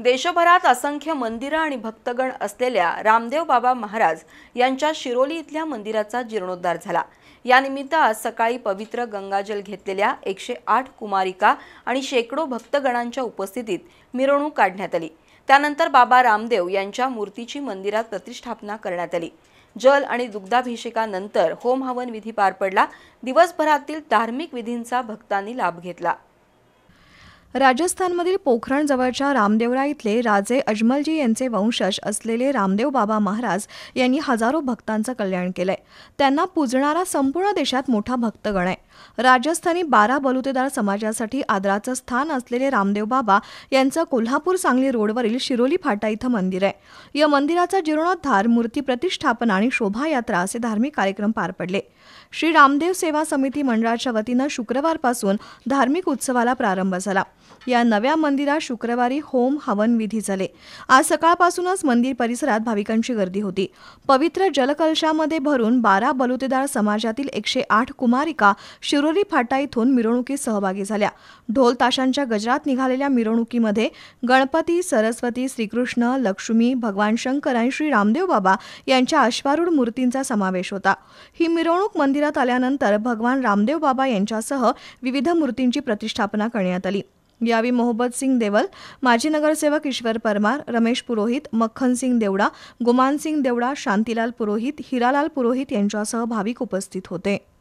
देशभरात असंख्य मंदिरं आणि भक्तगण असलेल्या रामदेव बाबा महाराज यांच्या शिरोली इथल्या मंदिराचा जीर्णोद्धार झाला यानिमित्त आज सकाळी पवित्र गंगाजल घेतलेल्या एकशे आठ कुमारिका आणि शेकडो भक्तगणांच्या उपस्थितीत मिरवणूक काढण्यात आली त्यानंतर बाबा रामदेव यांच्या मूर्तीची मंदिरात प्रतिष्ठापना करण्यात आली जल आणि दुग्धाभिषेकानंतर होम हवन विधी पार पडला दिवसभरातील धार्मिक विधींचा भक्तांनी लाभ घेतला राजस्थानमधील पोखरणजवळच्या रामदेवरा इथले राजे अजमलजी यांचे वंशज असलेले रामदेव बाबा महाराज यांनी हजारो भक्तांचं कल्याण केलंय त्यांना पुजणारा संपूर्ण देशात मोठा भक्तगण आहे राजस्थानी बारा बलुतेदार समाजासाठी आदराचं स्थान असलेले रामदेव बाबा यांचं कोल्हापूर सांगली रोडवरील शिरोली फाटा इथं मंदिर आहे या मंदिराचा जीर्णोद्धार मूर्ती प्रतिष्ठापन आणि शोभायात्रा असे धार्मिक कार्यक्रम पार पडले श्री रामदेव सेवा समिती मंडळाच्या वतीनं शुक्रवारपासून धार्मिक उत्सवाला प्रारंभ झाला या नव्या मंदिरात शुक्रवारी होम हवन विधी झाले आज सकाळपासूनच मंदिर परिसरात भाविकांची गर्दी होती पवित्र जलकलशामध्ये भरून बारा बलुतेदार समाजातील एकशे आठ कुमारिका शिरोली फाटा इथून मिरवणुकीत सहभागी झाल्या ढोल ताशांच्या गजरात निघालेल्या मिरवणुकीमध्ये गणपती सरस्वती श्रीकृष्ण लक्ष्मी भगवान शंकर आणि श्री रामदेव बाबा यांच्या अश्वारूढ मूर्तींचा समावेश होता ही मिरवणूक मंदिरात आल्यानंतर भगवान रामदेव बाबा यांच्यासह विविध मूर्तींची प्रतिष्ठापना करण्यात आली यावेळी मोहब्बत सिंग देवल माजी नगरसेवक ईश्वर परमार रमेश पुरोहित मक्खन सिंग देवडा गुमान सिंग देवडा शांतीलाल पुरोहित हिरालाल पुरोहित यांच्यासह भाविक उपस्थित होते